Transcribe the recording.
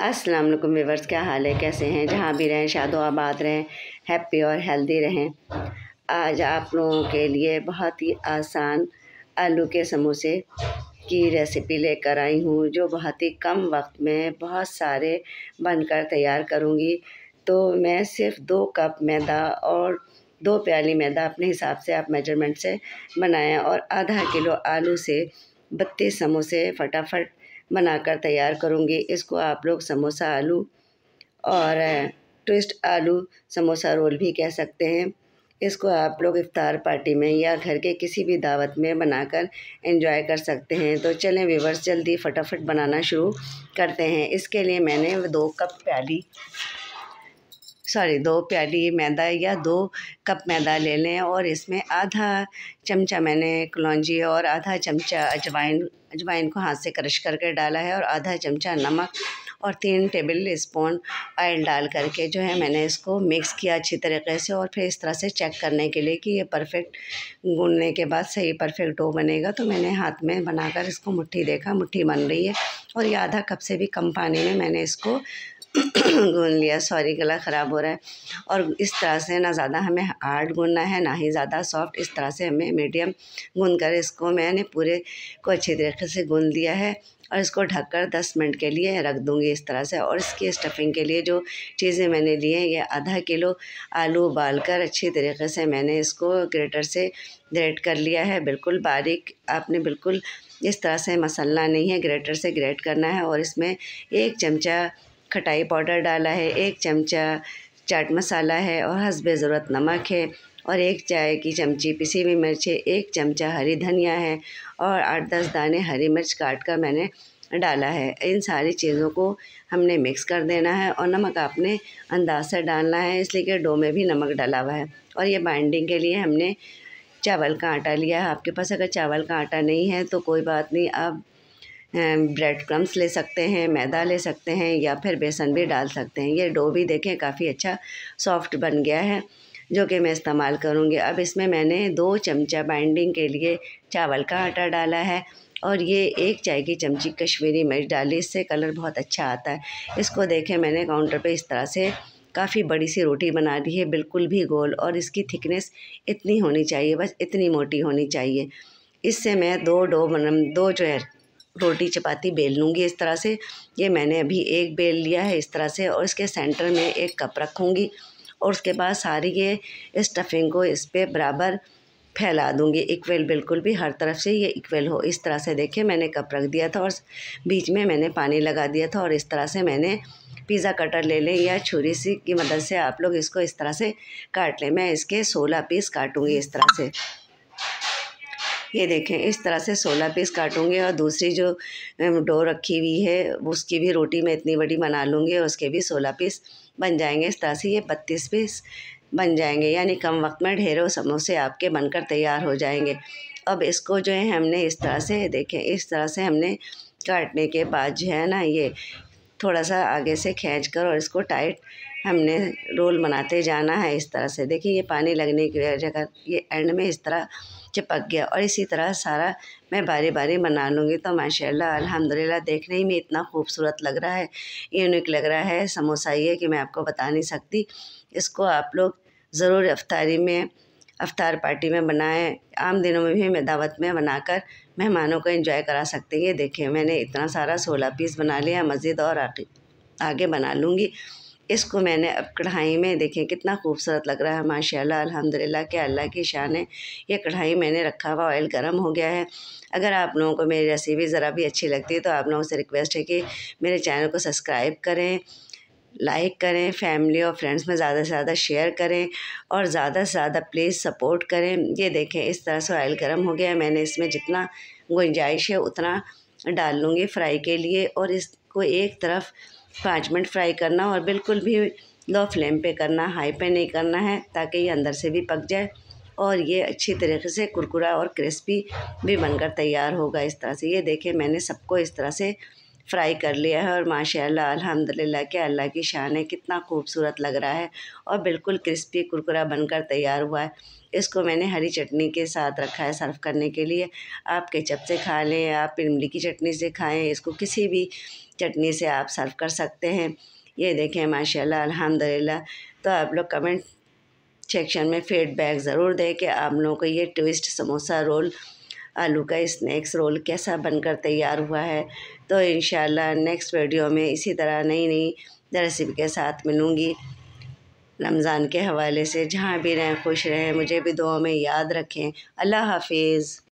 अस्सलाम वालेकुम व्यूवर्स क्या हाल है कैसे हैं जहाँ भी रहें शादो आबाद रहें हैप्पी और हेल्दी रहें आज आप लोगों के लिए बहुत ही आसान आलू के समोसे की रेसिपी लेकर आई हूँ जो बहुत ही कम वक्त में बहुत सारे बनकर तैयार करूँगी तो मैं सिर्फ दो कप मैदा और दो प्याली मैदा अपने हिसाब से आप मेजरमेंट से बनाएं और आधा किलो आलू से बत्तीस समोसे फटाफट बनाकर तैयार करूँगी इसको आप लोग समोसा आलू और ट्विस्ट आलू समोसा रोल भी कह सकते हैं इसको आप लोग इफ्तार पार्टी में या घर के किसी भी दावत में बनाकर एंजॉय कर सकते हैं तो चलें विवर्स जल्दी फटाफट बनाना शुरू करते हैं इसके लिए मैंने दो कप प्याली सॉरी दो प्याली मैदा या दो कप मैदा ले लें और इसमें आधा चमचा मैंने कलौजी और आधा चमचा अजवाइन अजवाइन को हाथ से क्रश करके डाला है और आधा चमचा नमक और तीन टेबल स्पून ऑयल डाल करके जो है मैंने इसको मिक्स किया अच्छी तरीके से और फिर इस तरह से चेक करने के लिए कि ये परफेक्ट गूनने के बाद सही परफेक्ट डो बनेगा तो मैंने हाथ में बनाकर इसको मुट्ठी देखा मुट्ठी बन रही है और ये आधा कप से भी कम पानी में मैंने इसको गून लिया सॉरी गला ख़राब हो रहा है और इस तरह से ना ज़्यादा हमें हार्ड गूनना है ना ही ज़्यादा सॉफ्ट इस तरह से हमें मीडियम गून कर इसको मैंने पूरे को अच्छी तरीके से गून दिया है और इसको ढककर 10 मिनट के लिए रख दूँगी इस तरह से और इसकी स्टफिंग के लिए जो चीज़ें मैंने लिए हैं ये आधा किलो आलू उबाल कर अच्छी तरीके से मैंने इसको ग्रेटर से ग्रेट कर लिया है बिल्कुल बारीक आपने बिल्कुल इस तरह से मसलना नहीं है ग्रेटर से ग्रेट करना है और इसमें एक चमचा खटाई पाउडर डाला है एक चमचा चाट मसाला है और हसब ज़रूरत नमक है और एक चाय की चमची पिसी हुई मिर्च है एक चमचा हरी धनिया है और आठ दस दाने हरी मिर्च काट कर मैंने डाला है इन सारी चीज़ों को हमने मिक्स कर देना है और नमक आपने अंदाज से डालना है इसलिए कि डो में भी नमक डाला हुआ है और ये बाइंडिंग के लिए हमने चावल का आटा लिया है आपके पास अगर चावल का आटा नहीं है तो कोई बात नहीं आप ब्रेड क्रम्स ले सकते हैं मैदा ले सकते हैं या फिर बेसन भी डाल सकते हैं ये डो भी देखें काफ़ी अच्छा सॉफ्ट बन गया है जो कि मैं इस्तेमाल करूँगी अब इसमें मैंने दो चमचा बाइंडिंग के लिए चावल का आटा डाला है और ये एक चाय की चमची कश्मीरी मिर्च डाली इससे कलर बहुत अच्छा आता है इसको देखें मैंने काउंटर पे इस तरह से काफ़ी बड़ी सी रोटी बना दी है बिल्कुल भी गोल और इसकी थिकनेस इतनी होनी चाहिए बस इतनी मोटी होनी चाहिए इससे मैं दो डो बन मतलब दो जो है रोटी चपाती बेल लूँगी इस तरह से ये मैंने अभी एक बेल लिया है इस तरह से और इसके सेंटर में एक कप रखूँगी और उसके बाद सारी ये स्टफिंग को इस पर बराबर फैला दूँगी इक्वल बिल्कुल भी हर तरफ से ये इक्वल हो इस तरह से देखिए मैंने कप रख दिया था और बीच में मैंने पानी लगा दिया था और इस तरह से मैंने पिज़्ज़ा कटर ले लें या छुरी सी की मदद से आप लोग इसको इस तरह से काट लें मैं इसके सोलह पीस काटूँगी इस तरह से ये देखें इस तरह से सोलह पीस काटूँगी और दूसरी जो डो रखी हुई है उसकी भी रोटी मैं इतनी बड़ी बना लूँगी और उसके भी सोलह पीस बन जाएंगे इस तरह से ये बत्तीस पीस बन जाएंगे यानी कम वक्त में ढेरों समोसे आपके बनकर तैयार हो जाएंगे अब इसको जो है हमने इस तरह से देखें इस तरह से हमने काटने के बाद जो है ना ये थोड़ा सा आगे से खींच कर और इसको टाइट हमने रोल बनाते जाना है इस तरह से देखिए ये पानी लगने की वजह ये एंड में इस तरह चिपक गया और इसी तरह सारा मैं बारी बारी बना लूँगी तो माशाल्लाह अल्हम्दुलिल्लाह देखने ही में इतना खूबसूरत लग रहा है यूनिक लग रहा है समोसा ये कि मैं आपको बता नहीं सकती इसको आप लोग ज़रूर अफ्तारी में अफ्तार पार्टी में बनाएं आम दिनों में भी मैं दावत में बनाकर मेहमानों को इंजॉय करा सकते हैं ये देखिए मैंने इतना सारा सोलह पीस बना लिया मज़ीद और आगे बना लूँगी इसको मैंने अब कढ़ाई में देखें कितना खूबसूरत लग रहा है माशाल्लाह अल्हम्दुलिल्लाह के अल्लाह की शान है ये कढ़ाई मैंने रखा हुआ ऑयल गर्म हो गया है अगर आप लोगों को मेरी रेसिपी ज़रा भी अच्छी लगती है तो आप लोगों से रिक्वेस्ट है कि मेरे चैनल को सब्सक्राइब करें लाइक करें फैमिली और फ्रेंड्स में ज़्यादा से ज़्यादा शेयर करें और ज़्यादा से ज़्यादा प्लीज़ सपोर्ट करें ये देखें इस तरह से ऑयल गर्म हो गया है मैंने इसमें जितना गुंजाइश है उतना डाल लूँगी फ्राई के लिए और इसको एक तरफ पाँच मिनट फ्राई करना और बिल्कुल भी लो फ्लेम पे करना हाई पे नहीं करना है ताकि ये अंदर से भी पक जाए और ये अच्छी तरीके से कुरकुरा और क्रिस्पी भी बनकर तैयार होगा इस तरह से ये देखें मैंने सबको इस तरह से फ्राई कर लिया है और माशाल्लाह अल्हम्दुलिल्लाह के अल्लाह की शान है कितना खूबसूरत लग रहा है और बिल्कुल क्रिस्पी कुरकुरा बनकर तैयार हुआ है इसको मैंने हरी चटनी के साथ रखा है सर्व करने के लिए आप केचप से खा लें आप इमली की चटनी से खाएं इसको किसी भी चटनी से आप सर्व कर सकते हैं ये देखें माशाल्लाह अल्हम्दुलिल्लाह तो आप लोग कमेंट सेक्शन में फीडबैक ज़रूर दें कि आप लोगों को ये ट्विस्ट समोसा रोल आलू का स्नैक्स रोल कैसा बनकर तैयार हुआ है तो इन नेक्स्ट वीडियो में इसी तरह नई नई रेसिपी के साथ मिलूँगी रमज़ान के हवाले से जहाँ भी रहें खुश रहें मुझे भी दुआ में याद रखें अल्लाह हाफिज़